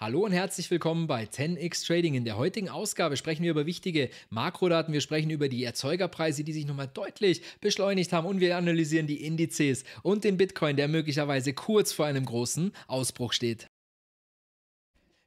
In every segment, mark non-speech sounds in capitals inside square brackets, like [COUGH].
Hallo und herzlich willkommen bei 10x Trading. In der heutigen Ausgabe sprechen wir über wichtige Makrodaten. Wir sprechen über die Erzeugerpreise, die sich nochmal deutlich beschleunigt haben. Und wir analysieren die Indizes und den Bitcoin, der möglicherweise kurz vor einem großen Ausbruch steht.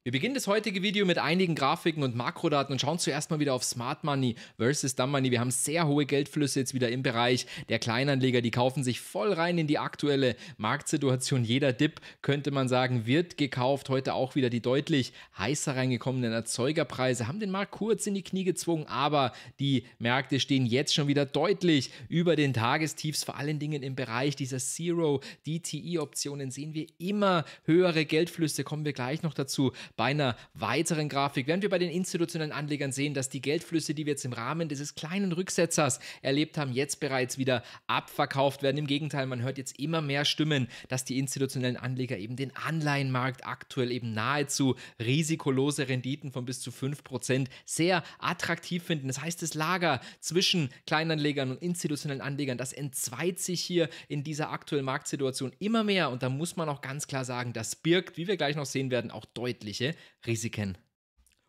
Wir beginnen das heutige Video mit einigen Grafiken und Makrodaten und schauen zuerst mal wieder auf Smart Money versus Dumb Money. Wir haben sehr hohe Geldflüsse jetzt wieder im Bereich der Kleinanleger. Die kaufen sich voll rein in die aktuelle Marktsituation. Jeder Dip, könnte man sagen, wird gekauft. Heute auch wieder die deutlich heißer reingekommenen Erzeugerpreise haben den Markt kurz in die Knie gezwungen, aber die Märkte stehen jetzt schon wieder deutlich über den Tagestiefs. Vor allen Dingen im Bereich dieser Zero DTI e Optionen sehen wir immer höhere Geldflüsse. Kommen wir gleich noch dazu. Bei einer weiteren Grafik werden wir bei den institutionellen Anlegern sehen, dass die Geldflüsse, die wir jetzt im Rahmen dieses kleinen Rücksetzers erlebt haben, jetzt bereits wieder abverkauft werden. Im Gegenteil, man hört jetzt immer mehr Stimmen, dass die institutionellen Anleger eben den Anleihenmarkt aktuell eben nahezu risikolose Renditen von bis zu 5% sehr attraktiv finden. Das heißt, das Lager zwischen Kleinanlegern und institutionellen Anlegern, das entzweit sich hier in dieser aktuellen Marktsituation immer mehr. Und da muss man auch ganz klar sagen, das birgt, wie wir gleich noch sehen werden, auch deutlich Risiken.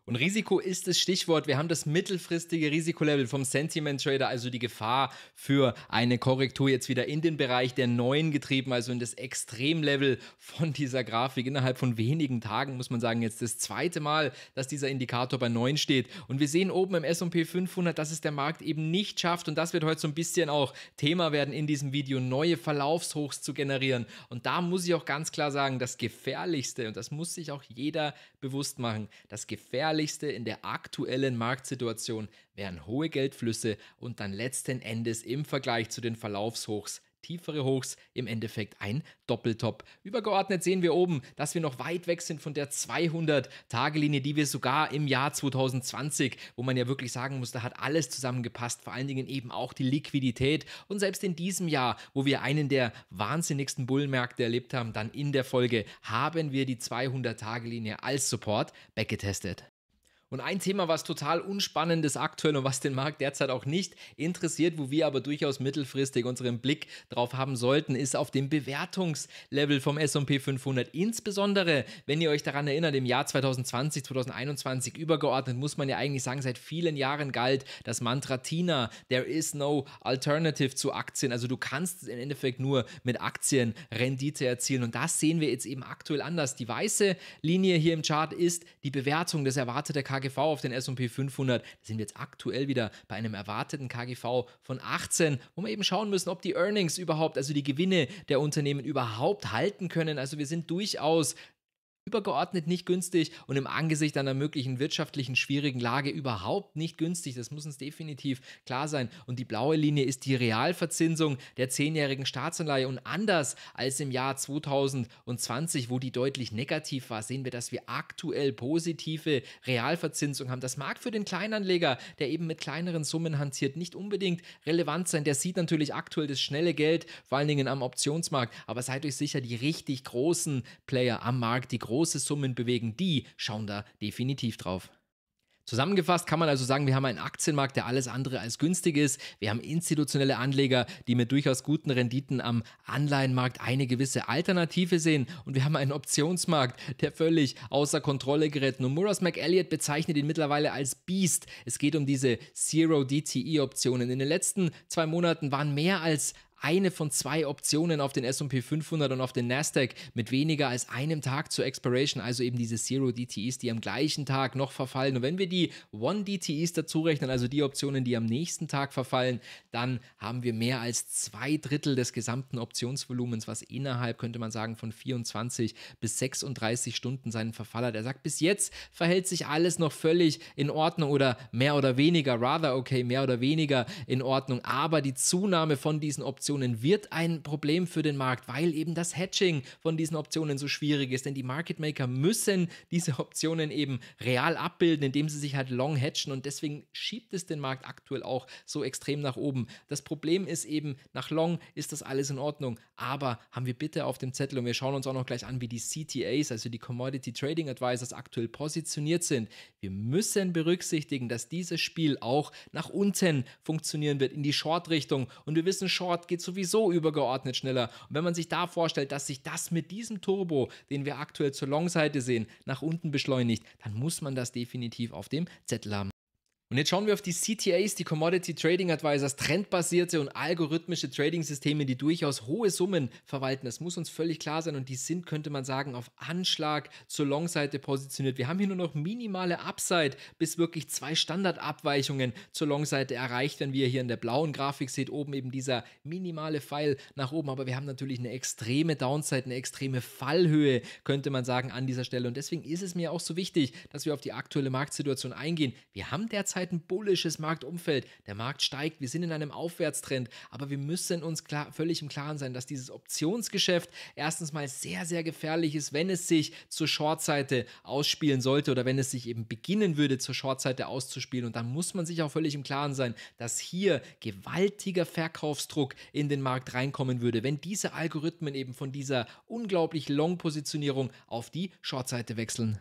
Und Risiko ist das Stichwort. Wir haben das mittelfristige Risikolevel vom Sentiment Trader, also die Gefahr für eine Korrektur jetzt wieder in den Bereich der neuen getrieben, also in das Extremlevel von dieser Grafik. Innerhalb von wenigen Tagen muss man sagen, jetzt das zweite Mal, dass dieser Indikator bei 9 steht. Und wir sehen oben im S&P 500, dass es der Markt eben nicht schafft. Und das wird heute so ein bisschen auch Thema werden in diesem Video, neue Verlaufshochs zu generieren. Und da muss ich auch ganz klar sagen, das Gefährlichste, und das muss sich auch jeder bewusst machen, das Gefährlichste Gefährlichste in der aktuellen Marktsituation wären hohe Geldflüsse und dann letzten Endes im Vergleich zu den Verlaufshochs tiefere Hochs, im Endeffekt ein Doppeltop. Übergeordnet sehen wir oben, dass wir noch weit weg sind von der 200-Tage-Linie, die wir sogar im Jahr 2020, wo man ja wirklich sagen muss, da hat alles zusammengepasst, vor allen Dingen eben auch die Liquidität und selbst in diesem Jahr, wo wir einen der wahnsinnigsten Bullenmärkte erlebt haben, dann in der Folge haben wir die 200-Tage-Linie als Support backgetestet. Und ein Thema, was total unspannend ist aktuell und was den Markt derzeit auch nicht interessiert, wo wir aber durchaus mittelfristig unseren Blick drauf haben sollten, ist auf dem Bewertungslevel vom S&P 500. Insbesondere, wenn ihr euch daran erinnert, im Jahr 2020, 2021 übergeordnet, muss man ja eigentlich sagen, seit vielen Jahren galt das Mantra Tina, there is no alternative zu Aktien. Also du kannst im Endeffekt nur mit Aktien Rendite erzielen. Und das sehen wir jetzt eben aktuell anders. Die weiße Linie hier im Chart ist die Bewertung des erwarteten KGV KGV auf den S&P 500. Da sind wir jetzt aktuell wieder bei einem erwarteten KGV von 18, wo wir eben schauen müssen, ob die Earnings überhaupt, also die Gewinne der Unternehmen überhaupt halten können. Also wir sind durchaus übergeordnet nicht günstig und im Angesicht einer möglichen wirtschaftlichen schwierigen Lage überhaupt nicht günstig. Das muss uns definitiv klar sein. Und die blaue Linie ist die Realverzinsung der zehnjährigen Staatsanleihe. Und anders als im Jahr 2020, wo die deutlich negativ war, sehen wir, dass wir aktuell positive Realverzinsung haben. Das mag für den Kleinanleger, der eben mit kleineren Summen hantiert, nicht unbedingt relevant sein. Der sieht natürlich aktuell das schnelle Geld, vor allen Dingen am Optionsmarkt. Aber seid euch sicher, die richtig großen Player am Markt, die großen große Summen bewegen, die schauen da definitiv drauf. Zusammengefasst kann man also sagen, wir haben einen Aktienmarkt, der alles andere als günstig ist. Wir haben institutionelle Anleger, die mit durchaus guten Renditen am Anleihenmarkt eine gewisse Alternative sehen. Und wir haben einen Optionsmarkt, der völlig außer Kontrolle gerät. Nur Murras McElliott bezeichnet ihn mittlerweile als Beast. Es geht um diese Zero DTE-Optionen. In den letzten zwei Monaten waren mehr als eine von zwei Optionen auf den S&P 500 und auf den Nasdaq mit weniger als einem Tag zur Expiration, also eben diese Zero DTEs, die am gleichen Tag noch verfallen. Und wenn wir die One DTEs dazu rechnen, also die Optionen, die am nächsten Tag verfallen, dann haben wir mehr als zwei Drittel des gesamten Optionsvolumens, was innerhalb, könnte man sagen, von 24 bis 36 Stunden seinen Verfall hat. Er sagt, bis jetzt verhält sich alles noch völlig in Ordnung oder mehr oder weniger, rather okay, mehr oder weniger in Ordnung. Aber die Zunahme von diesen Optionen Optionen wird ein Problem für den Markt, weil eben das Hedging von diesen Optionen so schwierig ist. Denn die Market Maker müssen diese Optionen eben real abbilden, indem sie sich halt long hedgen und deswegen schiebt es den Markt aktuell auch so extrem nach oben. Das Problem ist eben, nach long ist das alles in Ordnung, aber haben wir bitte auf dem Zettel und wir schauen uns auch noch gleich an, wie die CTAs, also die Commodity Trading Advisors, aktuell positioniert sind. Wir müssen berücksichtigen, dass dieses Spiel auch nach unten funktionieren wird, in die Short-Richtung. Und wir wissen, Short geht geht sowieso übergeordnet schneller. Und wenn man sich da vorstellt, dass sich das mit diesem Turbo, den wir aktuell zur Long-Seite sehen, nach unten beschleunigt, dann muss man das definitiv auf dem Zettel haben. Und jetzt schauen wir auf die CTAs, die Commodity Trading Advisors, trendbasierte und algorithmische Trading-Systeme, die durchaus hohe Summen verwalten. Das muss uns völlig klar sein und die sind, könnte man sagen, auf Anschlag zur Long-Seite positioniert. Wir haben hier nur noch minimale Upside, bis wirklich zwei Standardabweichungen zur Long-Seite erreicht wenn wir hier in der blauen Grafik seht, oben eben dieser minimale Pfeil nach oben. Aber wir haben natürlich eine extreme Downside, eine extreme Fallhöhe, könnte man sagen, an dieser Stelle. Und deswegen ist es mir auch so wichtig, dass wir auf die aktuelle Marktsituation eingehen. Wir haben derzeit zurzeit ein bullisches Marktumfeld. Der Markt steigt, wir sind in einem Aufwärtstrend, aber wir müssen uns klar, völlig im Klaren sein, dass dieses Optionsgeschäft erstens mal sehr, sehr gefährlich ist, wenn es sich zur Shortseite ausspielen sollte oder wenn es sich eben beginnen würde, zur Shortseite auszuspielen. Und dann muss man sich auch völlig im Klaren sein, dass hier gewaltiger Verkaufsdruck in den Markt reinkommen würde, wenn diese Algorithmen eben von dieser unglaublich Long-Positionierung auf die Shortseite wechseln.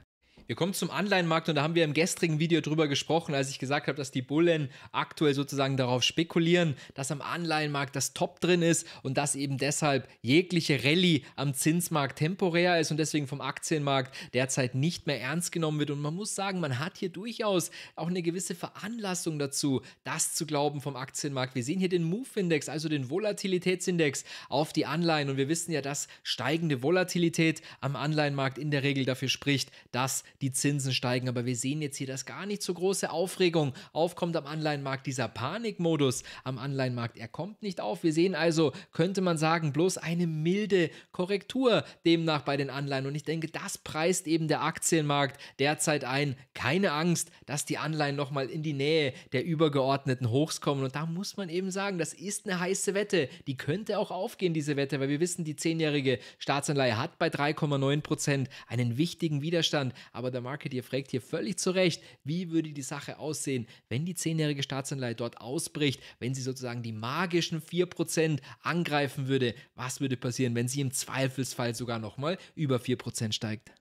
Wir kommen zum Anleihenmarkt und da haben wir im gestrigen Video drüber gesprochen, als ich gesagt habe, dass die Bullen aktuell sozusagen darauf spekulieren, dass am Anleihenmarkt das Top drin ist und dass eben deshalb jegliche Rallye am Zinsmarkt temporär ist und deswegen vom Aktienmarkt derzeit nicht mehr ernst genommen wird. Und man muss sagen, man hat hier durchaus auch eine gewisse Veranlassung dazu, das zu glauben vom Aktienmarkt. Wir sehen hier den Move-Index, also den Volatilitätsindex auf die Anleihen und wir wissen ja, dass steigende Volatilität am Anleihenmarkt in der Regel dafür spricht, dass die Zinsen steigen. Aber wir sehen jetzt hier, dass gar nicht so große Aufregung aufkommt am Anleihenmarkt. Dieser Panikmodus am Anleihenmarkt, er kommt nicht auf. Wir sehen also, könnte man sagen, bloß eine milde Korrektur demnach bei den Anleihen. Und ich denke, das preist eben der Aktienmarkt derzeit ein. Keine Angst, dass die Anleihen nochmal in die Nähe der übergeordneten Hochs kommen. Und da muss man eben sagen, das ist eine heiße Wette. Die könnte auch aufgehen, diese Wette, weil wir wissen, die zehnjährige Staatsanleihe hat bei 3,9 Prozent einen wichtigen Widerstand. Aber aber der Market hier fragt hier völlig zu Recht, wie würde die Sache aussehen, wenn die zehnjährige Staatsanleihe dort ausbricht, wenn sie sozusagen die magischen 4% angreifen würde, was würde passieren, wenn sie im Zweifelsfall sogar nochmal über 4% steigt?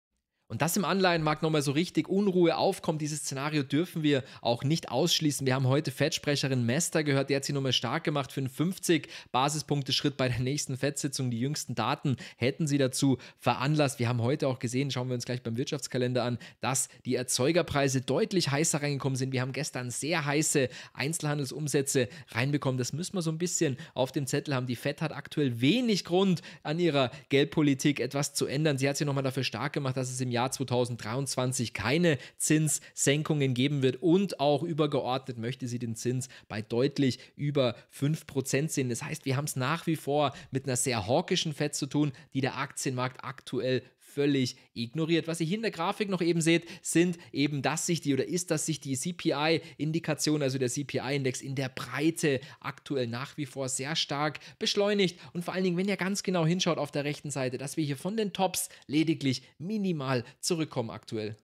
Und dass im Anleihenmarkt nochmal so richtig Unruhe aufkommt, dieses Szenario dürfen wir auch nicht ausschließen. Wir haben heute Fed-Sprecherin Mester gehört, die hat sie nochmal stark gemacht für einen 50 Basispunkte Schritt bei der nächsten Fed-Sitzung. Die jüngsten Daten hätten sie dazu veranlasst. Wir haben heute auch gesehen, schauen wir uns gleich beim Wirtschaftskalender an, dass die Erzeugerpreise deutlich heißer reingekommen sind. Wir haben gestern sehr heiße Einzelhandelsumsätze reinbekommen. Das müssen wir so ein bisschen auf dem Zettel haben. Die Fed hat aktuell wenig Grund, an ihrer Geldpolitik etwas zu ändern. Sie hat sie nochmal dafür stark gemacht, dass es im Jahr Jahr 2023 keine Zinssenkungen geben wird und auch übergeordnet möchte sie den Zins bei deutlich über 5% sehen. Das heißt, wir haben es nach wie vor mit einer sehr hawkischen Fed zu tun, die der Aktienmarkt aktuell völlig ignoriert. Was ihr hier in der Grafik noch eben seht, sind eben, dass sich die oder ist, dass sich die CPI-Indikation, also der CPI-Index in der Breite aktuell nach wie vor sehr stark beschleunigt. Und vor allen Dingen, wenn ihr ganz genau hinschaut auf der rechten Seite, dass wir hier von den Tops lediglich minimal zurückkommen aktuell.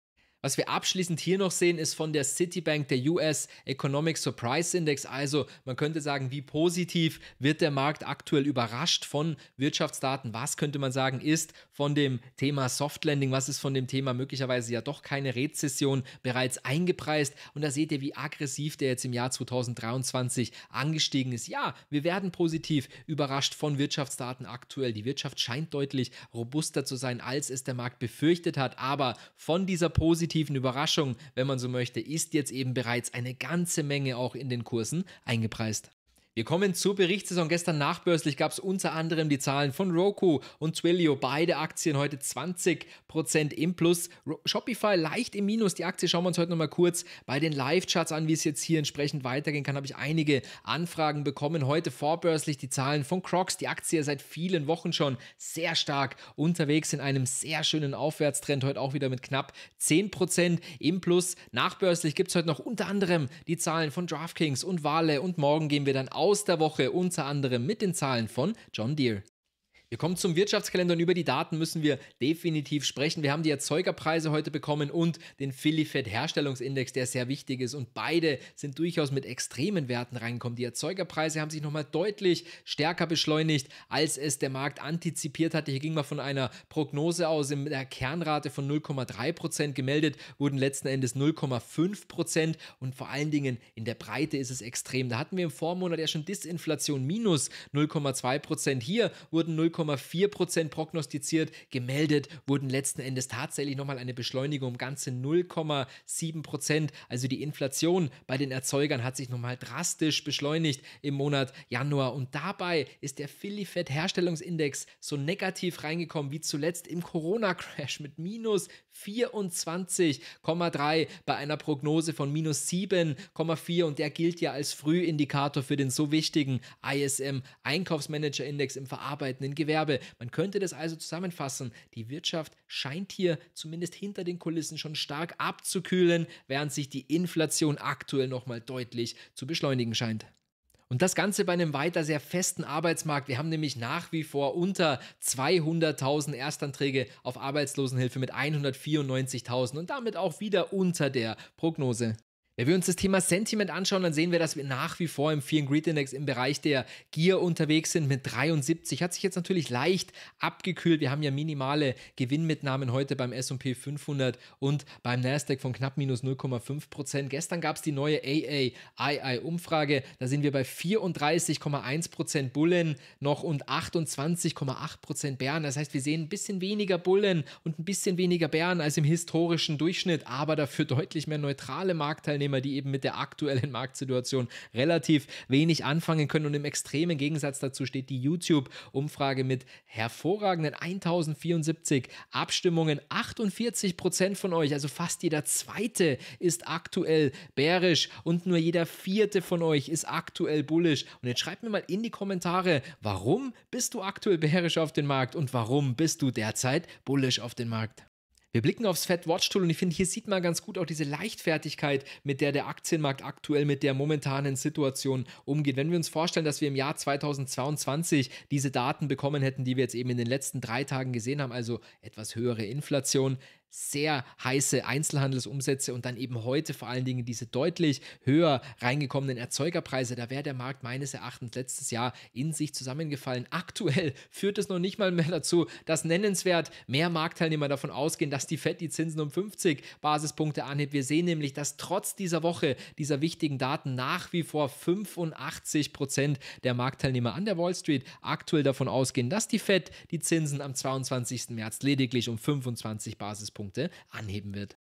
Was wir abschließend hier noch sehen, ist von der Citibank der US Economic Surprise Index. Also man könnte sagen, wie positiv wird der Markt aktuell überrascht von Wirtschaftsdaten? Was könnte man sagen, ist von dem Thema Softlanding, was ist von dem Thema möglicherweise ja doch keine Rezession bereits eingepreist? Und da seht ihr, wie aggressiv der jetzt im Jahr 2023 angestiegen ist. Ja, wir werden positiv überrascht von Wirtschaftsdaten aktuell. Die Wirtschaft scheint deutlich robuster zu sein, als es der Markt befürchtet hat. Aber von dieser positiven positiven Überraschung, wenn man so möchte, ist jetzt eben bereits eine ganze Menge auch in den Kursen eingepreist. Wir kommen zur Berichtssaison. Gestern nachbörslich gab es unter anderem die Zahlen von Roku und Twilio. Beide Aktien heute 20% im Plus. Shopify leicht im Minus. Die Aktie schauen wir uns heute nochmal kurz bei den Live-Charts an, wie es jetzt hier entsprechend weitergehen kann. Habe ich einige Anfragen bekommen. Heute vorbörslich die Zahlen von Crocs. Die Aktie seit vielen Wochen schon sehr stark unterwegs in einem sehr schönen Aufwärtstrend. Heute auch wieder mit knapp 10% im Plus. Nachbörslich gibt es heute noch unter anderem die Zahlen von DraftKings und Wale. Und morgen gehen wir dann auf aus der Woche, unter anderem mit den Zahlen von John Deere. Wir kommen zum Wirtschaftskalender und über die Daten müssen wir definitiv sprechen. Wir haben die Erzeugerpreise heute bekommen und den Philly Herstellungsindex, der sehr wichtig ist. Und beide sind durchaus mit extremen Werten reingekommen. Die Erzeugerpreise haben sich nochmal deutlich stärker beschleunigt, als es der Markt antizipiert hatte. Hier ging man von einer Prognose aus in der Kernrate von 0,3 Prozent gemeldet, wurden letzten Endes 0,5 Prozent und vor allen Dingen in der Breite ist es extrem. Da hatten wir im Vormonat ja schon Disinflation minus 0,2 Prozent. Hier wurden 0,5 0,4 prognostiziert. Gemeldet wurden letzten Endes tatsächlich nochmal eine Beschleunigung um ganze 0,7 Prozent. Also die Inflation bei den Erzeugern hat sich nochmal drastisch beschleunigt im Monat Januar. Und dabei ist der Filifed Herstellungsindex so negativ reingekommen wie zuletzt im Corona-Crash mit minus 24,3 bei einer Prognose von minus 7,4 und der gilt ja als Frühindikator für den so wichtigen ISM Einkaufsmanager-Index im verarbeitenden Gewerbe. Man könnte das also zusammenfassen. Die Wirtschaft scheint hier zumindest hinter den Kulissen schon stark abzukühlen, während sich die Inflation aktuell nochmal deutlich zu beschleunigen scheint. Und das Ganze bei einem weiter sehr festen Arbeitsmarkt. Wir haben nämlich nach wie vor unter 200.000 Erstanträge auf Arbeitslosenhilfe mit 194.000 und damit auch wieder unter der Prognose. Wenn wir uns das Thema Sentiment anschauen, dann sehen wir, dass wir nach wie vor im Fear and Greed Index im Bereich der Gier unterwegs sind mit 73. Hat sich jetzt natürlich leicht abgekühlt. Wir haben ja minimale Gewinnmitnahmen heute beim S&P 500 und beim Nasdaq von knapp minus 0,5 Gestern gab es die neue AAII-Umfrage. Da sind wir bei 34,1 Bullen noch und 28,8 Bären. Das heißt, wir sehen ein bisschen weniger Bullen und ein bisschen weniger Bären als im historischen Durchschnitt, aber dafür deutlich mehr neutrale Marktteilnehmer. Teilnehmer, die eben mit der aktuellen [LAUGHS] Marktsituation relativ wenig anfangen können. Und im extremen Gegensatz dazu steht die YouTube-Umfrage mit hervorragenden 1074 Abstimmungen. 48 Prozent von euch, also fast jeder zweite, ist aktuell bärisch und nur jeder vierte von euch ist aktuell bullisch. Und jetzt schreibt mir mal in die Kommentare, warum bist du aktuell bärisch auf den Markt und warum bist du derzeit bullisch auf den Markt? Wir blicken aufs fed Tool und ich finde, hier sieht man ganz gut auch diese Leichtfertigkeit, mit der der Aktienmarkt aktuell mit der momentanen Situation umgeht. Wenn wir uns vorstellen, dass wir im Jahr 2022 diese Daten bekommen hätten, die wir jetzt eben in den letzten drei Tagen gesehen haben, also etwas höhere Inflation, sehr heiße Einzelhandelsumsätze und dann eben heute vor allen Dingen diese deutlich höher reingekommenen Erzeugerpreise, da wäre der Markt meines Erachtens letztes Jahr in sich zusammengefallen. Aktuell führt es noch nicht mal mehr dazu, dass nennenswert mehr Marktteilnehmer davon ausgehen, dass die FED die Zinsen um 50 Basispunkte anhebt. Wir sehen nämlich, dass trotz dieser Woche dieser wichtigen Daten nach wie vor 85 Prozent der Marktteilnehmer an der Wall Street aktuell davon ausgehen, dass die FED die Zinsen am 22. März lediglich um 25 Basispunkte Punkte anheben wird.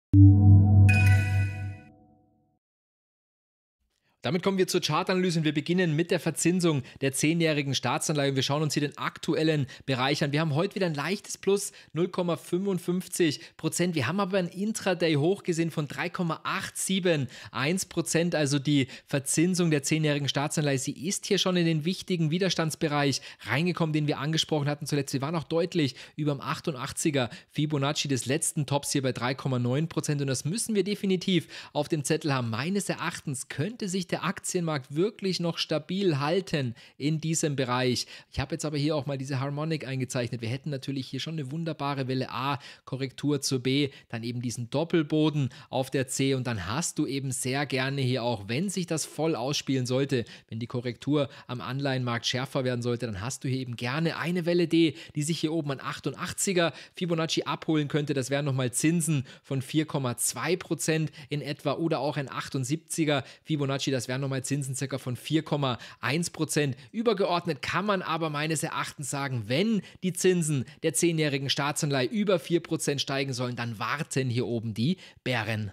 Damit kommen wir zur Chartanalyse und wir beginnen mit der Verzinsung der zehnjährigen Staatsanleihe. Wir schauen uns hier den aktuellen Bereich an. Wir haben heute wieder ein leichtes Plus 0,55 Prozent. Wir haben aber ein Intraday-Hoch gesehen von 3,871 Prozent. Also die Verzinsung der zehnjährigen Staatsanleihe, sie ist hier schon in den wichtigen Widerstandsbereich reingekommen, den wir angesprochen hatten zuletzt. Wir waren auch deutlich über dem 88er Fibonacci des letzten Tops hier bei 3,9 Prozent und das müssen wir definitiv auf dem Zettel haben. Meines Erachtens könnte sich der der Aktienmarkt wirklich noch stabil halten in diesem Bereich. Ich habe jetzt aber hier auch mal diese Harmonic eingezeichnet. Wir hätten natürlich hier schon eine wunderbare Welle A, Korrektur zur B, dann eben diesen Doppelboden auf der C und dann hast du eben sehr gerne hier auch, wenn sich das voll ausspielen sollte, wenn die Korrektur am Anleihenmarkt schärfer werden sollte, dann hast du hier eben gerne eine Welle D, die sich hier oben an 88er Fibonacci abholen könnte. Das wären nochmal Zinsen von 4,2% in etwa oder auch ein 78er Fibonacci, das das wären nochmal Zinsen circa von 4,1 Prozent. Übergeordnet kann man aber meines Erachtens sagen, wenn die Zinsen der 10-jährigen Staatsanleihe über 4 Prozent steigen sollen, dann warten hier oben die Bären.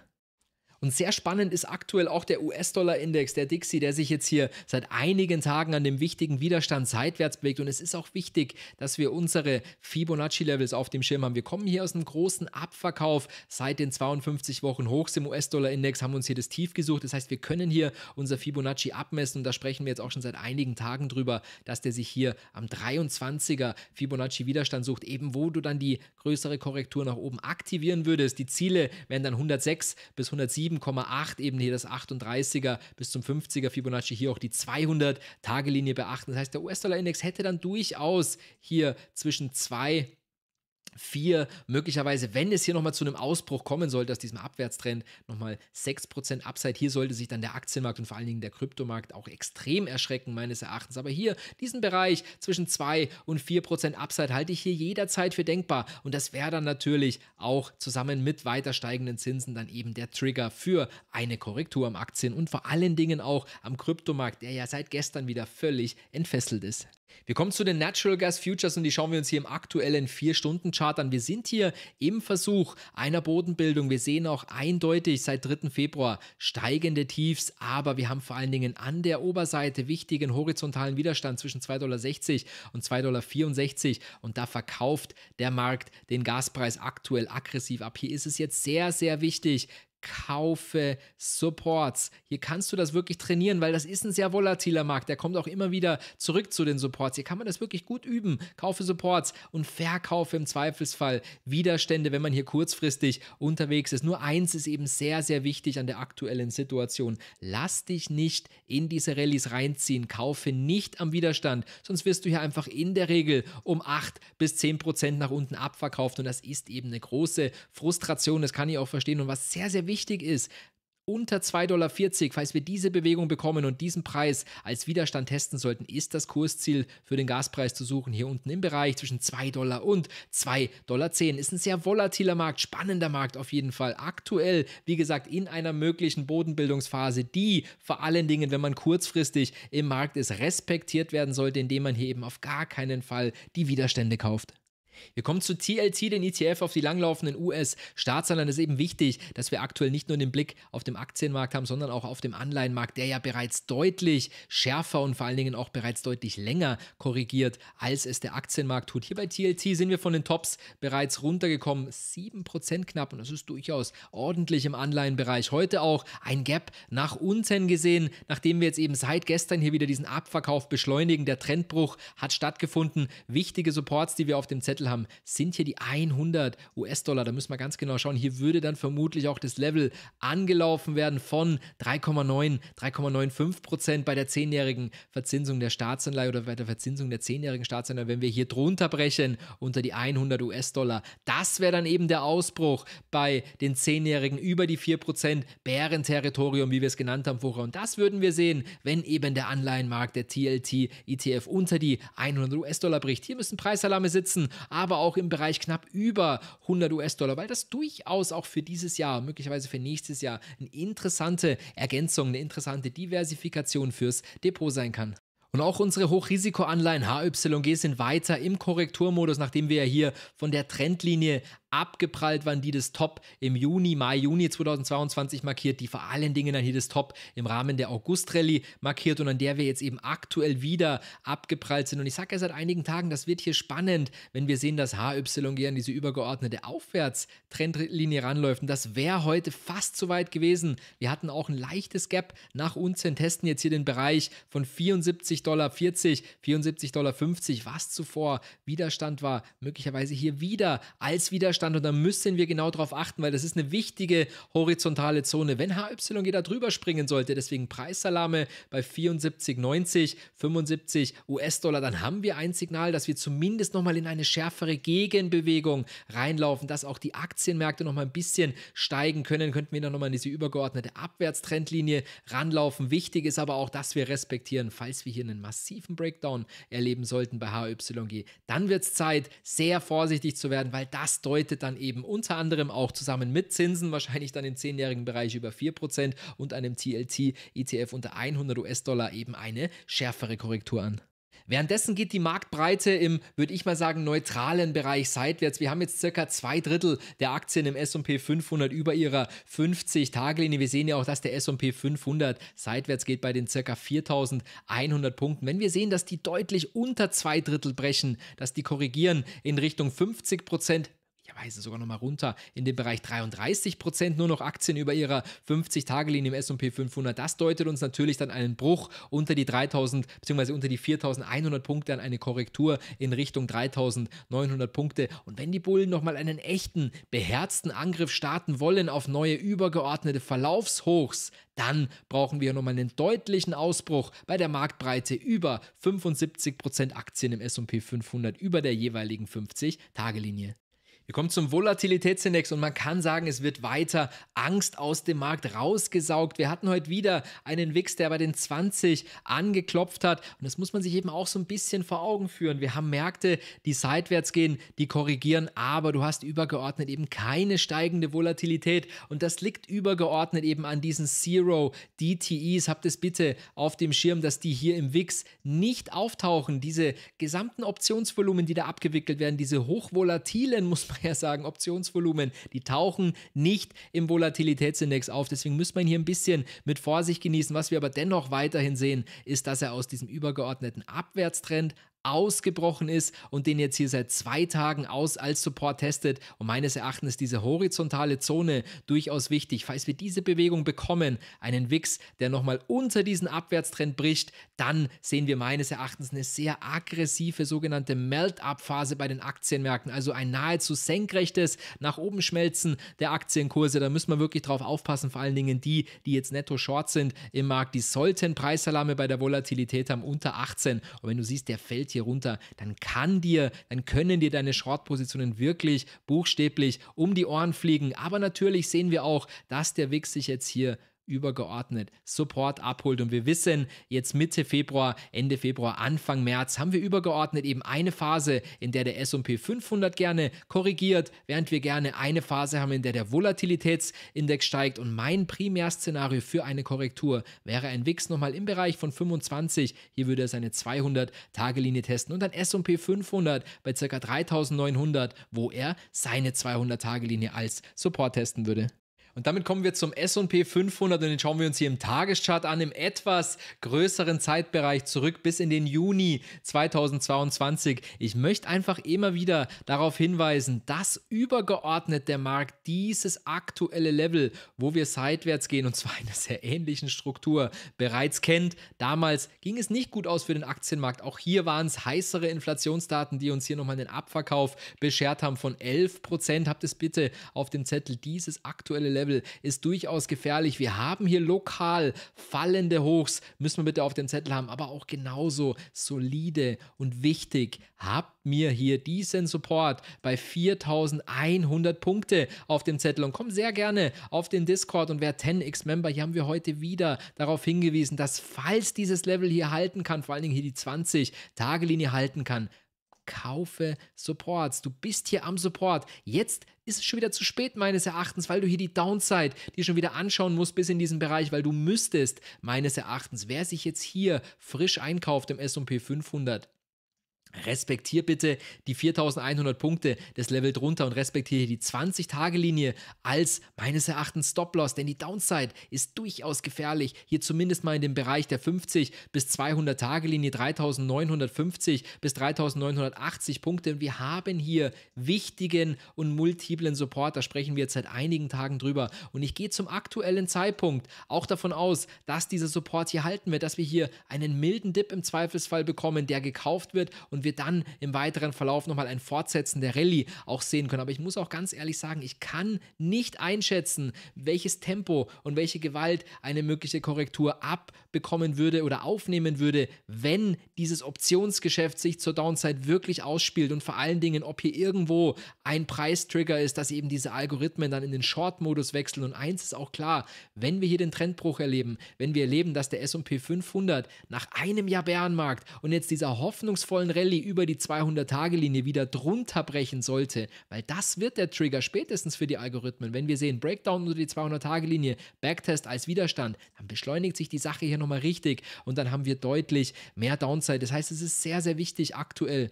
Und sehr spannend ist aktuell auch der US-Dollar-Index, der Dixie, der sich jetzt hier seit einigen Tagen an dem wichtigen Widerstand seitwärts bewegt. Und es ist auch wichtig, dass wir unsere Fibonacci-Levels auf dem Schirm haben. Wir kommen hier aus einem großen Abverkauf seit den 52 Wochen Hochs im US-Dollar-Index, haben uns hier das Tief gesucht. Das heißt, wir können hier unser Fibonacci abmessen und da sprechen wir jetzt auch schon seit einigen Tagen drüber, dass der sich hier am 23er Fibonacci-Widerstand sucht, eben wo du dann die größere Korrektur nach oben aktivieren würdest. Die Ziele wären dann 106 bis 107 7,8, eben hier das 38er bis zum 50er Fibonacci, hier auch die 200 Tagelinie beachten. Das heißt, der US-Dollar-Index hätte dann durchaus hier zwischen 2 4 möglicherweise, wenn es hier nochmal zu einem Ausbruch kommen sollte, aus diesem Abwärtstrend nochmal 6% Upside. Hier sollte sich dann der Aktienmarkt und vor allen Dingen der Kryptomarkt auch extrem erschrecken, meines Erachtens. Aber hier, diesen Bereich zwischen 2 und 4% Upside halte ich hier jederzeit für denkbar. Und das wäre dann natürlich auch zusammen mit weiter steigenden Zinsen dann eben der Trigger für eine Korrektur am Aktien und vor allen Dingen auch am Kryptomarkt, der ja seit gestern wieder völlig entfesselt ist. Wir kommen zu den Natural Gas Futures und die schauen wir uns hier im aktuellen 4-Stunden-Chart Chart Wir sind hier im Versuch einer Bodenbildung. Wir sehen auch eindeutig seit 3. Februar steigende Tiefs, aber wir haben vor allen Dingen an der Oberseite wichtigen horizontalen Widerstand zwischen 2,60 Dollar und 2,64 Dollar und da verkauft der Markt den Gaspreis aktuell aggressiv ab. Hier ist es jetzt sehr, sehr wichtig, kaufe Supports. Hier kannst du das wirklich trainieren, weil das ist ein sehr volatiler Markt. Der kommt auch immer wieder zurück zu den Supports. Hier kann man das wirklich gut üben. Kaufe Supports und verkaufe im Zweifelsfall Widerstände, wenn man hier kurzfristig unterwegs ist. Nur eins ist eben sehr, sehr wichtig an der aktuellen Situation. Lass dich nicht in diese Rallyes reinziehen. Kaufe nicht am Widerstand, sonst wirst du hier einfach in der Regel um 8 bis 10 Prozent nach unten abverkauft und das ist eben eine große Frustration. Das kann ich auch verstehen und was sehr, sehr wichtig wichtig ist, unter 2,40 Dollar, falls wir diese Bewegung bekommen und diesen Preis als Widerstand testen sollten, ist das Kursziel für den Gaspreis zu suchen. Hier unten im Bereich zwischen 2 Dollar und 2,10 Dollar. Ist ein sehr volatiler Markt, spannender Markt auf jeden Fall. Aktuell, wie gesagt, in einer möglichen Bodenbildungsphase, die vor allen Dingen, wenn man kurzfristig im Markt ist, respektiert werden sollte, indem man hier eben auf gar keinen Fall die Widerstände kauft. Wir kommen zu TLT, den ETF auf die langlaufenden US-Staatsanleihen. Es ist eben wichtig, dass wir aktuell nicht nur den Blick auf den Aktienmarkt haben, sondern auch auf dem Anleihenmarkt, der ja bereits deutlich schärfer und vor allen Dingen auch bereits deutlich länger korrigiert, als es der Aktienmarkt tut. Hier bei TLT sind wir von den Tops bereits runtergekommen, 7% knapp und das ist durchaus ordentlich im Anleihenbereich. Heute auch ein Gap nach unten gesehen, nachdem wir jetzt eben seit gestern hier wieder diesen Abverkauf beschleunigen. Der Trendbruch hat stattgefunden. Wichtige Supports, die wir auf dem Zettel Titel haben, sind hier die 100 US-Dollar. Da müssen wir ganz genau schauen. Hier würde dann vermutlich auch das Level angelaufen werden von 3,9, 3,95 Prozent bei der 10-jährigen Verzinsung der Staatsanleihe oder bei der Verzinsung der 10-jährigen Staatsanleihe. Wenn wir hier drunter brechen unter die 100 US-Dollar, das wäre dann eben der Ausbruch bei den 10-jährigen über die 4 Prozent Bärenterritorium, wie wir es genannt haben vorher. Und das würden wir sehen, wenn eben der Anleihenmarkt, der TLT, ETF unter die 100 US-Dollar bricht. Hier müssen Preisalarme sitzen aber auch im Bereich knapp über 100 US-Dollar, weil das durchaus auch für dieses Jahr, möglicherweise für nächstes Jahr, eine interessante Ergänzung, eine interessante Diversifikation fürs Depot sein kann. Und auch unsere Hochrisikoanleihen HYG sind weiter im Korrekturmodus, nachdem wir ja hier von der Trendlinie abgeprallt waren, die das Top im Juni, Mai, Juni 2022 markiert, die vor allen Dingen dann hier das Top im Rahmen der August-Rallye markiert und an der wir jetzt eben aktuell wieder abgeprallt sind. Und ich sage ja seit einigen Tagen, das wird hier spannend, wenn wir sehen, dass HYG an diese übergeordnete Aufwärtstrendlinie ranläuft. Und das wäre heute fast zu weit gewesen. Wir hatten auch ein leichtes Gap nach unten, testen jetzt hier den Bereich von 74,40 Dollar, 74,50 Dollar, was zuvor Widerstand war, möglicherweise hier wieder als Widerstand Abstand und da müssen wir genau darauf achten, weil das ist eine wichtige horizontale Zone. Wenn HY da drüber springen sollte, deswegen Preissalame bei 74,90, 75 US-Dollar, dann haben wir ein Signal, dass wir zumindest nochmal in eine schärfere Gegenbewegung reinlaufen, dass auch die Aktienmärkte nochmal ein bisschen steigen können, könnten wir dann nochmal in diese übergeordnete Abwärtstrendlinie ranlaufen. Wichtig ist aber auch, dass wir respektieren, falls wir hier einen massiven Breakdown erleben sollten bei HYG, dann wird es Zeit, sehr vorsichtig zu werden, weil das deutet bedeutet dann eben unter anderem auch zusammen mit Zinsen wahrscheinlich dann im zehnjährigen Bereich über 4% und einem TLT-ETF unter 100 US-Dollar eben eine schärfere Korrektur an. Währenddessen geht die Marktbreite im, würde ich mal sagen, neutralen Bereich seitwärts. Wir haben jetzt circa zwei Drittel der Aktien im S&P 500 über ihrer 50-Tage-Linie. Wir sehen ja auch, dass der S&P 500 seitwärts geht bei den circa 4100 Punkten. Wenn wir sehen, dass die deutlich unter zwei Drittel brechen, dass die korrigieren in Richtung 50 Prozent, ja, möglicherweise sogar nochmal runter in den Bereich 33 Prozent, nur noch Aktien über ihrer 50-Tage-Linie im S&P 500. Das deutet uns natürlich dann einen Bruch unter die 3000 bzw. unter die 4100 Punkte an eine Korrektur in Richtung 3900 Punkte. Und wenn die Bullen nochmal einen echten, beherzten Angriff starten wollen auf neue übergeordnete Verlaufshochs, dann brauchen wir nochmal einen deutlichen Ausbruch bei der Marktbreite über 75% Prozent Aktien im S&P 500 über der jeweiligen 50-Tage-Linie. Wir kommen zum Volatilitätsindex und man kann sagen, es wird weiter Angst aus dem Markt rausgesaugt. Wir hatten heute wieder einen Wix, der bei den 20 angeklopft hat und das muss man sich eben auch so ein bisschen vor Augen führen. Wir haben Märkte, die seitwärts gehen, die korrigieren, aber du hast übergeordnet eben keine steigende Volatilität und das liegt übergeordnet eben an diesen Zero DTEs. Habt es bitte auf dem Schirm, dass die hier im Wix nicht auftauchen. Diese gesamten Optionsvolumen, die da abgewickelt werden, diese hochvolatilen, muss man Freier sagen, Optionsvolumen, die tauchen nicht im Volatilitätsindex auf. Deswegen müsste man hier ein bisschen mit Vorsicht genießen. Was wir aber dennoch weiterhin sehen, ist, dass er aus diesem übergeordneten Abwärtstrend ausgebrochen ist und den jetzt hier seit zwei Tagen aus als Support testet. Und meines Erachtens ist diese horizontale Zone durchaus wichtig. Falls wir diese Bewegung bekommen, einen Wix, der nochmal unter diesen Abwärtstrend bricht, dann sehen wir meines Erachtens eine sehr aggressive sogenannte Melt-Up-Phase bei den Aktienmärkten. Also ein nahezu senkrechtes nach oben schmelzen der Aktienkurse. Da müssen wir wirklich drauf aufpassen. Vor allen Dingen die, die jetzt netto short sind im Markt, die sollten Preisalarme bei der Volatilität haben unter 18. Und wenn du siehst, der fällt hier runter, dann kann dir, dann können dir deine Short-Positionen wirklich buchstäblich um die Ohren fliegen. Aber natürlich sehen wir auch, dass der Wix sich jetzt hier übergeordnet Support abholt. Und wir wissen, jetzt Mitte Februar, Ende Februar, Anfang März haben wir übergeordnet eben eine Phase, in der der SP 500 gerne korrigiert, während wir gerne eine Phase haben, in der der Volatilitätsindex steigt. Und mein Primärszenario für eine Korrektur wäre ein WIX nochmal im Bereich von 25. Hier würde er seine 200-Tage-Linie testen und ein SP 500 bei ca. 3900, wo er seine 200-Tage-Linie als Support testen würde. Und damit kommen wir zum S&P 500 und den schauen wir uns hier im Tageschart an, im etwas größeren Zeitbereich zurück bis in den Juni 2022. Ich möchte einfach immer wieder darauf hinweisen, dass übergeordnet der Markt dieses aktuelle Level, wo wir seitwärts gehen und zwar in einer sehr ähnlichen Struktur bereits kennt. Damals ging es nicht gut aus für den Aktienmarkt. Auch hier waren es heißere Inflationsdaten, die uns hier nochmal den Abverkauf beschert haben von 11 Habt es bitte auf dem Zettel dieses aktuelle Level Level ist durchaus gefährlich. Wir haben hier lokal fallende Hochs, müssen wir bitte auf dem Zettel haben, aber auch genauso solide und wichtig. Habt mir hier diesen Support bei 4100 Punkte auf dem Zettel und komm sehr gerne auf den Discord und wer 10x Member, hier haben wir heute wieder darauf hingewiesen, dass falls dieses Level hier halten kann, vor allen Dingen hier die 20 Tage Linie halten kann, kaufe Supports. Du bist hier am Support. Jetzt ist es schon wieder zu spät meines Erachtens, weil du hier die Downside dir schon wieder anschauen musst bis in diesen Bereich, weil du müsstest meines Erachtens, wer sich jetzt hier frisch einkauft im S&P 500, Respektier bitte die 4100 Punkte des Level drunter und respektiere die 20-Tage-Linie als meines Erachtens Stop-Loss, denn die Downside ist durchaus gefährlich. Hier zumindest mal in dem Bereich der 50 bis 200-Tage-Linie 3950 bis 3980 Punkte. Und wir haben hier wichtigen und multiplen Support. Da sprechen wir jetzt seit einigen Tagen drüber. Und ich gehe zum aktuellen Zeitpunkt auch davon aus, dass dieser Support hier halten wird, dass wir hier einen milden Dip im Zweifelsfall bekommen, der gekauft wird und wir dann im weiteren Verlauf nochmal ein Fortsetzen der Rallye auch sehen können. Aber ich muss auch ganz ehrlich sagen, ich kann nicht einschätzen, welches Tempo und welche Gewalt eine mögliche Korrektur ab bekommen würde oder aufnehmen würde, wenn dieses Optionsgeschäft sich zur Downside wirklich ausspielt und vor allen Dingen, ob hier irgendwo ein Preistrigger ist, dass eben diese Algorithmen dann in den Short-Modus wechseln. Und eins ist auch klar, wenn wir hier den Trendbruch erleben, wenn wir erleben, dass der S&P 500 nach einem Jahr Bärenmarkt und jetzt dieser hoffnungsvollen Rallye über die 200-Tage-Linie wieder drunter brechen sollte, weil das wird der Trigger spätestens für die Algorithmen. Wenn wir sehen, Breakdown unter die 200-Tage-Linie, Backtest als Widerstand, dann beschleunigt sich die Sache hier noch nochmal richtig und dann haben wir deutlich mehr Downside. Das heißt, es ist sehr, sehr wichtig aktuell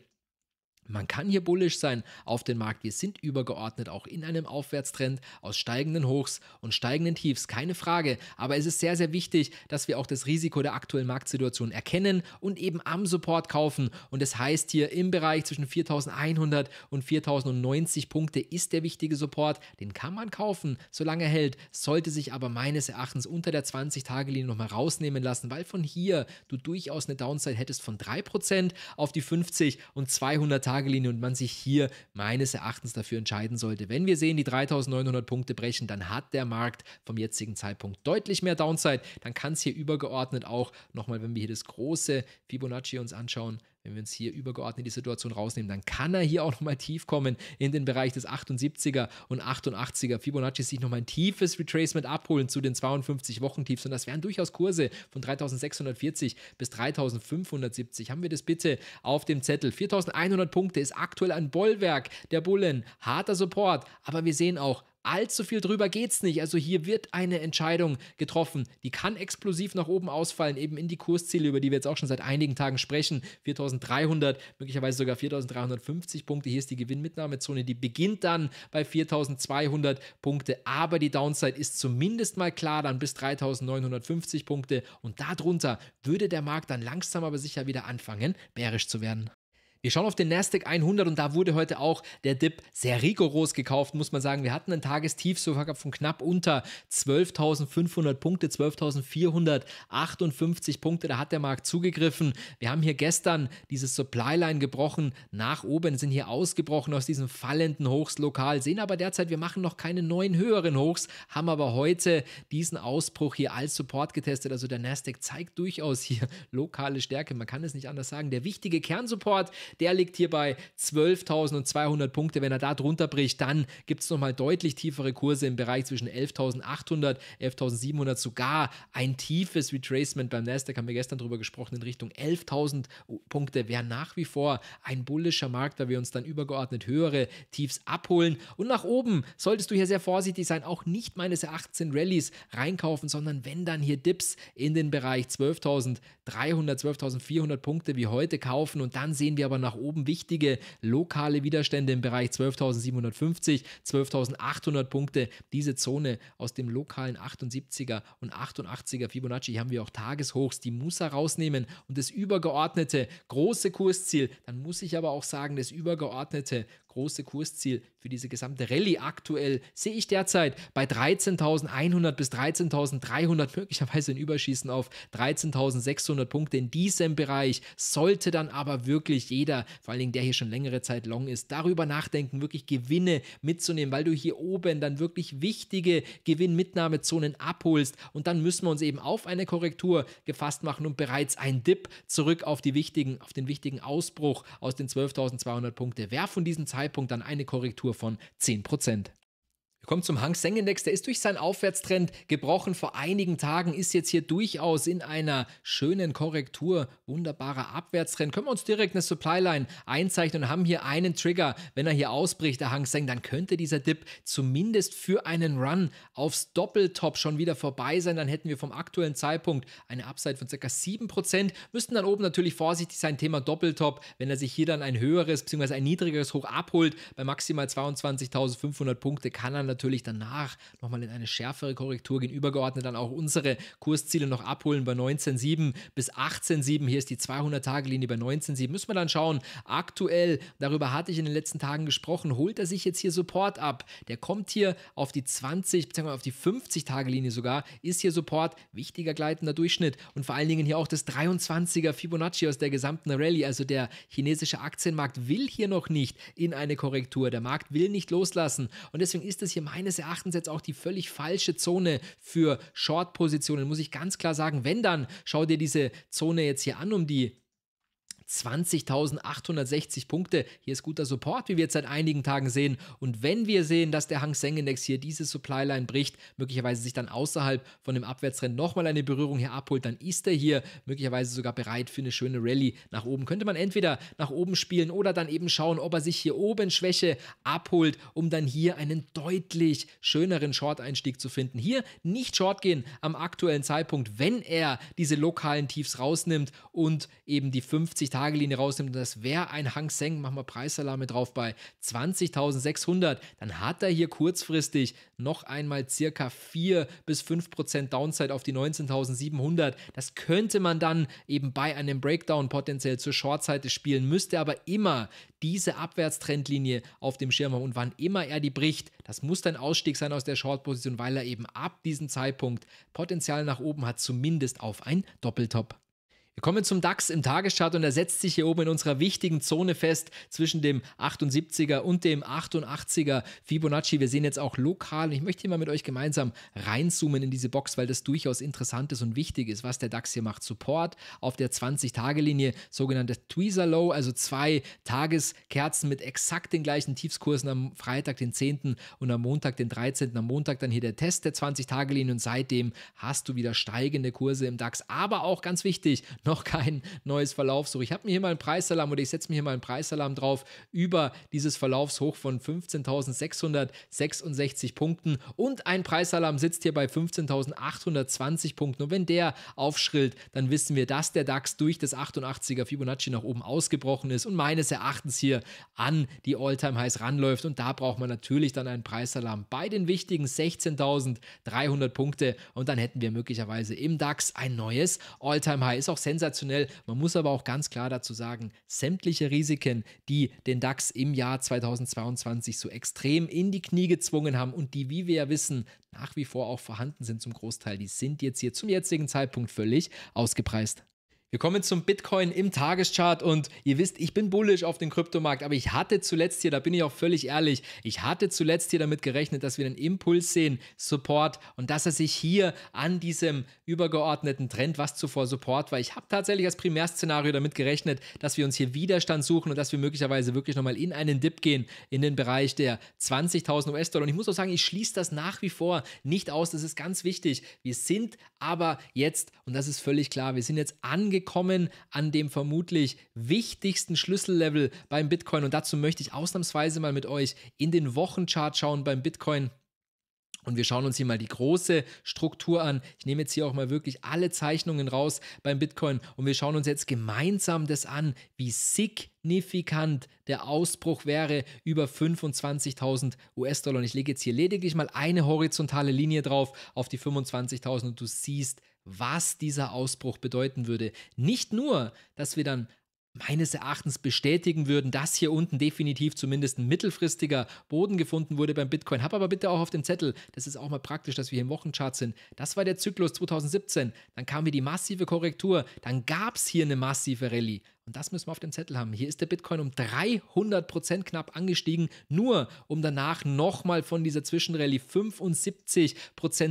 man kann hier bullisch sein auf den Markt. Wir sind übergeordnet auch in einem Aufwärtstrend aus steigenden Hochs und steigenden Tiefs, keine Frage. Aber es ist sehr, sehr wichtig, dass wir auch das Risiko der aktuellen Marktsituation erkennen und eben am Support kaufen. Und das heißt hier im Bereich zwischen 4100 und 4090 Punkte ist der wichtige Support. Den kann man kaufen, solange er hält, sollte sich aber meines Erachtens unter der 20-Tage-Linie nochmal rausnehmen lassen, weil von hier du durchaus eine Downside hättest von 3% auf die 50 und 200 Tage Tragelinie und man sich hier meines Erachtens dafür entscheiden sollte. Wenn wir sehen, die 3900 Punkte brechen, dann hat der Markt vom jetzigen Zeitpunkt deutlich mehr Downside. Dann kann es hier übergeordnet auch nochmal, wenn wir hier das große Fibonacci uns anschauen, wenn wir uns hier übergeordnet die Situation rausnehmen, dann kann er hier auch nochmal tief kommen in den Bereich des 78er und 88er Fibonacci sich nochmal ein tiefes Retracement abholen zu den 52 Wochentiefs und das wären durchaus Kurse von 3640 bis 3570. Haben wir das bitte auf dem Zettel. 4100 Punkte ist aktuell ein Bollwerk der Bullen, harter Support, aber wir sehen auch, allzu viel drüber geht es nicht. Also hier wird eine Entscheidung getroffen, die kann explosiv nach oben ausfallen, eben in die Kursziele, über die wir jetzt auch schon seit einigen Tagen sprechen. 4300, möglicherweise sogar 4350 Punkte. Hier ist die Gewinnmitnahmezone, die beginnt dann bei 4200 Punkte, aber die Downside ist zumindest mal klar, dann bis 3950 Punkte und darunter würde der Markt dann langsam aber sicher wieder anfangen, bärisch zu werden. Wir schauen auf den Nasdaq 100 und da wurde heute auch der Dip sehr rigoros gekauft, muss man sagen. Wir hatten einen Tagestief von knapp unter 12.500 Punkte, 12.458 Punkte. Da hat der Markt zugegriffen. Wir haben hier gestern dieses Supply Line gebrochen nach oben, sind hier ausgebrochen aus diesem fallenden Hochslokal, sehen aber derzeit, wir machen noch keine neuen höheren Hochs, haben aber heute diesen Ausbruch hier als Support getestet. Also der Nasdaq zeigt durchaus hier lokale Stärke. Man kann es nicht anders sagen. Der wichtige Kernsupport, der liegt hier bei 12.200 Punkte. Wenn er da drunter bricht, dann gibt es nochmal deutlich tiefere Kurse im Bereich zwischen 11.800, 11.700, sogar ein tiefes Retracement beim Nasdaq, haben wir gestern drüber gesprochen, in Richtung 11.000 Punkte wäre nach wie vor ein bullischer Markt, weil wir uns dann übergeordnet höhere Tiefs abholen. Und nach oben solltest du hier sehr vorsichtig sein, auch nicht meines Erachtens in Rallies reinkaufen, sondern wenn dann hier Dips in den Bereich 12.300, 12.400 Punkte wie heute kaufen und dann sehen wir aber nach oben wichtige lokale Widerstände im Bereich 12.750, 12.800 Punkte. Diese Zone aus dem lokalen 78er und 88er Fibonacci haben wir auch Tageshochs. Die muss er rausnehmen und das übergeordnete große Kursziel. Dann muss ich aber auch sagen, das übergeordnete große Kursziel für diese gesamte Rallye aktuell sehe ich derzeit bei 13.100 bis 13.300, möglicherweise ein Überschießen auf 13.600 Punkte in diesem Bereich. Sollte dann aber wirklich jeder, vor allen Dingen der hier schon längere Zeit long ist, darüber nachdenken, wirklich Gewinne mitzunehmen, weil du hier oben dann wirklich wichtige Gewinnmitnahmezonen abholst und dann müssen wir uns eben auf eine Korrektur gefasst machen und bereits einen Dip zurück auf die wichtigen, auf den wichtigen Ausbruch aus den 12.200 Punkte. Wer von diesen Zeiten high dann eine Korrektur von 10%. Wir kommen zum Hang Seng Index. Der ist durch seinen Aufwärtstrend gebrochen vor einigen Tagen, ist jetzt hier durchaus in einer schönen Korrektur. Wunderbarer Abwärtstrend. Können wir uns direkt eine Supply Line einzeichnen und haben hier einen Trigger. Wenn er hier ausbricht, der Hang Seng, dann könnte dieser Dip zumindest für einen Run aufs Doppeltop schon wieder vorbei sein. Dann hätten wir vom aktuellen Zeitpunkt eine Upside von ca. 7%. Müssten dann oben natürlich vorsichtig sein, Thema Doppeltop. Wenn er sich hier dann ein höheres bzw. ein niedrigeres Hoch abholt, bei maximal 22.500 Punkte kann er natürlich danach nochmal in eine schärfere Korrektur gehen, übergeordnet dann auch unsere Kursziele noch abholen bei 19,7 bis 18,7. Hier ist die 200-Tage-Linie bei 19,7. Müssen wir dann schauen. Aktuell, darüber hatte ich in den letzten Tagen gesprochen, holt er sich jetzt hier Support ab. Der kommt hier auf die 20, bzw. auf die 50-Tage-Linie sogar, ist hier Support, wichtiger gleitender Durchschnitt und vor allen Dingen hier auch das 23er Fibonacci aus der gesamten Rallye. Also der chinesische Aktienmarkt will hier noch nicht in eine Korrektur. Der Markt will nicht loslassen und deswegen ist das hier hier meines Erachtens jetzt auch die völlig falsche Zone für Short-Positionen, muss ich ganz klar sagen. Wenn dann, schau dir diese Zone jetzt hier an um die 20.860 Punkte. Hier ist guter Support, wie wir jetzt seit einigen Tagen sehen. Und wenn wir sehen, dass der Hang Seng Index hier diese Supply Line bricht, möglicherweise sich dann außerhalb von dem Abwärtstrend nochmal eine Berührung hier abholt, dann ist er hier möglicherweise sogar bereit für eine schöne Rallye nach oben. Könnte man entweder nach oben spielen oder dann eben schauen, ob er sich hier oben Schwäche abholt, um dann hier einen deutlich schöneren Short-Einstieg zu finden. Hier nicht Short gehen am aktuellen Zeitpunkt, wenn er diese lokalen Tiefs rausnimmt und eben die 50 Tage Tagelinie rausnimmt, und das wäre ein Hang Seng, machen wir Preisalarme drauf bei 20.600, dann hat er hier kurzfristig noch einmal circa 4 bis 5 Prozent Downside auf die 19.700. Das könnte man dann eben bei einem Breakdown potenziell zur Shortseite spielen, müsste aber immer diese Abwärtstrendlinie auf dem Schirm haben und wann immer er die bricht, das muss dann Ausstieg sein aus der Shortposition, weil er eben ab diesem Zeitpunkt Potenzial nach oben hat, zumindest auf ein Doppeltop. Wir kommen zum DAX im Tageschart und er setzt sich hier oben in unserer wichtigen Zone fest zwischen dem 78er und dem 88er Fibonacci. Wir sehen jetzt auch lokal, und ich möchte hier mal mit euch gemeinsam reinzoomen in diese Box, weil das durchaus interessant ist und wichtig ist, was der DAX hier macht. Support auf der 20-Tage-Linie, sogenannte Tweezer Low, also zwei Tageskerzen mit exakt den gleichen Tiefskursen am Freitag, den 10. und am Montag, den 13. Am Montag dann hier der Test der 20-Tage-Linie und seitdem hast du wieder steigende Kurse im DAX. Aber auch ganz wichtig, [LAUGHS] noch kein neues Verlaufshoch. Ich habe mir hier mal einen Preisalarm oder ich setze mir hier mal einen Preisalarm drauf über dieses Verlaufshoch von 15.666 Punkten und ein Preisalarm sitzt hier bei 15.820 Punkten. Und wenn der aufschrillt, dann wissen wir, dass der DAX durch das 88er Fibonacci nach oben ausgebrochen ist und meines Erachtens hier an die alltime highs ranläuft. Und da braucht man natürlich dann einen Preisalarm bei den wichtigen 16.300 Punkte und dann hätten wir möglicherweise im DAX ein neues alltime high Ist auch sehr sensationell. Man muss aber auch ganz klar dazu sagen, sämtliche Risiken, die den DAX im Jahr 2022 so extrem in die Knie gezwungen haben und die, wie wir ja wissen, nach wie vor auch vorhanden sind zum Großteil, die sind jetzt hier zum jetzigen Zeitpunkt völlig ausgepreist. Wir kommen zum Bitcoin im Tageschart und ihr wisst, ich bin bullish auf den Kryptomarkt, aber ich hatte zuletzt hier, da bin ich auch völlig ehrlich, ich hatte zuletzt hier damit gerechnet, dass wir einen Impuls sehen, Support und dass er sich hier an diesem übergeordneten Trend, was zuvor Support war, ich habe tatsächlich als Primärszenario damit gerechnet, dass wir uns hier Widerstand suchen und dass wir möglicherweise wirklich nochmal in einen Dip gehen, in den Bereich der 20.000 US-Dollar. Und ich muss auch sagen, ich schließe das nach wie vor nicht aus, das ist ganz wichtig. Wir sind aber jetzt, und das ist völlig klar, wir sind jetzt angekommen, angekommen an dem vermutlich wichtigsten Schlüssellevel beim Bitcoin. Und dazu möchte ich ausnahmsweise mal mit euch in den Wochenchart schauen beim Bitcoin. Und wir schauen uns hier mal die große Struktur an. Ich nehme jetzt hier auch mal wirklich alle Zeichnungen raus beim Bitcoin und wir schauen uns jetzt gemeinsam das an, wie signifikant der Ausbruch wäre über 25.000 US-Dollar. Und ich lege jetzt hier lediglich mal eine horizontale Linie drauf auf die 25.000 und du siehst, was dieser Ausbruch bedeuten würde. Nicht nur, dass wir dann meines Erachtens bestätigen würden, dass hier unten definitiv zumindest ein mittelfristiger Boden gefunden wurde beim Bitcoin. Hab aber bitte auch auf dem Zettel, das ist auch mal praktisch, dass wir hier im Wochenchart sind. Das war der Zyklus 2017. Dann kam hier die massive Korrektur. Dann gab es hier eine massive Rallye. Und das müssen wir auf dem Zettel haben. Hier ist der Bitcoin um 300 knapp angestiegen, nur um danach nochmal von dieser Zwischenrallye 75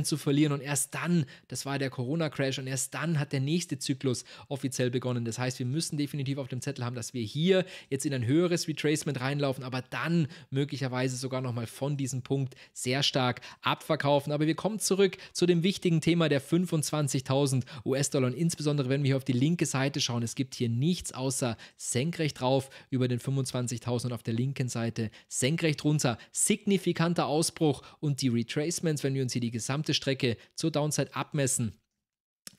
zu verlieren. Und erst dann, das war der Corona-Crash, und erst dann hat der nächste Zyklus offiziell begonnen. Das heißt, wir müssen definitiv auf dem Zettel haben, dass wir hier jetzt in ein höheres Retracement reinlaufen, aber dann möglicherweise sogar nochmal von diesem Punkt sehr stark abverkaufen. Aber wir kommen zurück zu dem wichtigen Thema der 25.000 US-Dollar. Und insbesondere, wenn wir hier auf die linke Seite schauen, es gibt hier nichts aus außer senkrecht drauf über den 25.000 und auf der linken Seite senkrecht runter. Signifikanter Ausbruch und die Retracements, wenn wir uns hier die gesamte Strecke zur Downside abmessen,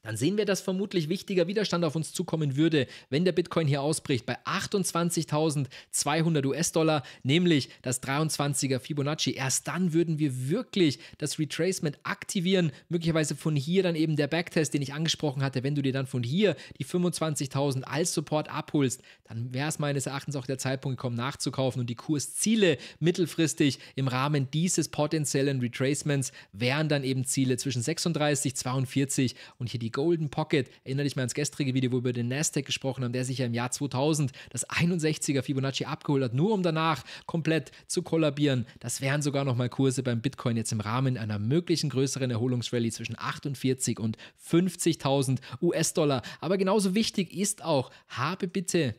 dann sehen wir, dass vermutlich wichtiger Widerstand auf uns zukommen würde, wenn der Bitcoin hier ausbricht bei 28.200 US-Dollar, nämlich das 23er Fibonacci. Erst dann würden wir wirklich das Retracement aktivieren, möglicherweise von hier dann eben der Backtest, den ich angesprochen hatte. Wenn du dir dann von hier die 25.000 als Support abholst, dann wäre es meines Erachtens auch der Zeitpunkt gekommen, nachzukaufen und die Kursziele mittelfristig im Rahmen dieses potenziellen Retracements wären dann eben Ziele zwischen 36, 42 und hier die Golden Pocket. Erinnere dich mal ans gestrige Video, wo wir über den Nasdaq gesprochen haben, der sich ja im Jahr 2000 das 61er Fibonacci abgeholt hat, nur um danach komplett zu kollabieren. Das wären sogar nochmal Kurse beim Bitcoin jetzt im Rahmen einer möglichen größeren Erholungsrallye zwischen 48 und 50.000 US-Dollar. Aber genauso wichtig ist auch, habe bitte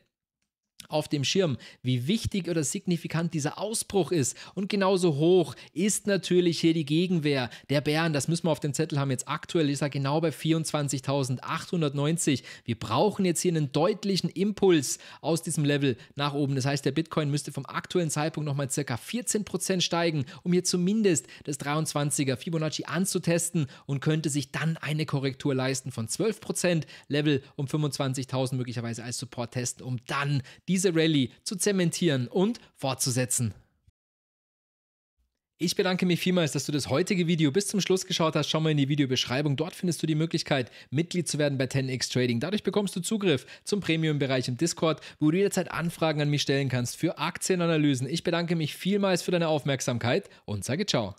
auf dem Schirm, wie wichtig oder signifikant dieser Ausbruch ist. Und genauso hoch ist natürlich hier die Gegenwehr der Bären. Das müssen wir auf dem Zettel haben. Jetzt aktuell ist er genau bei 24.890. Wir brauchen jetzt hier einen deutlichen Impuls aus diesem Level nach oben. Das heißt, der Bitcoin müsste vom aktuellen Zeitpunkt nochmal circa 14% steigen, um hier zumindest das 23er Fibonacci anzutesten und könnte sich dann eine Korrektur leisten von 12% Level um 25.000 möglicherweise als Support testen, um dann die diese Rallye zu zementieren und fortzusetzen. Ich bedanke mich vielmals, dass du das heutige Video bis zum Schluss geschaut hast. Schau mal in die Videobeschreibung. Dort findest du die Möglichkeit, Mitglied zu werden bei 10x Trading. Dadurch bekommst du Zugriff zum Premium-Bereich im Discord, wo du jederzeit Anfragen an mich stellen kannst für Aktienanalysen. Ich bedanke mich vielmals für deine Aufmerksamkeit und sage ciao.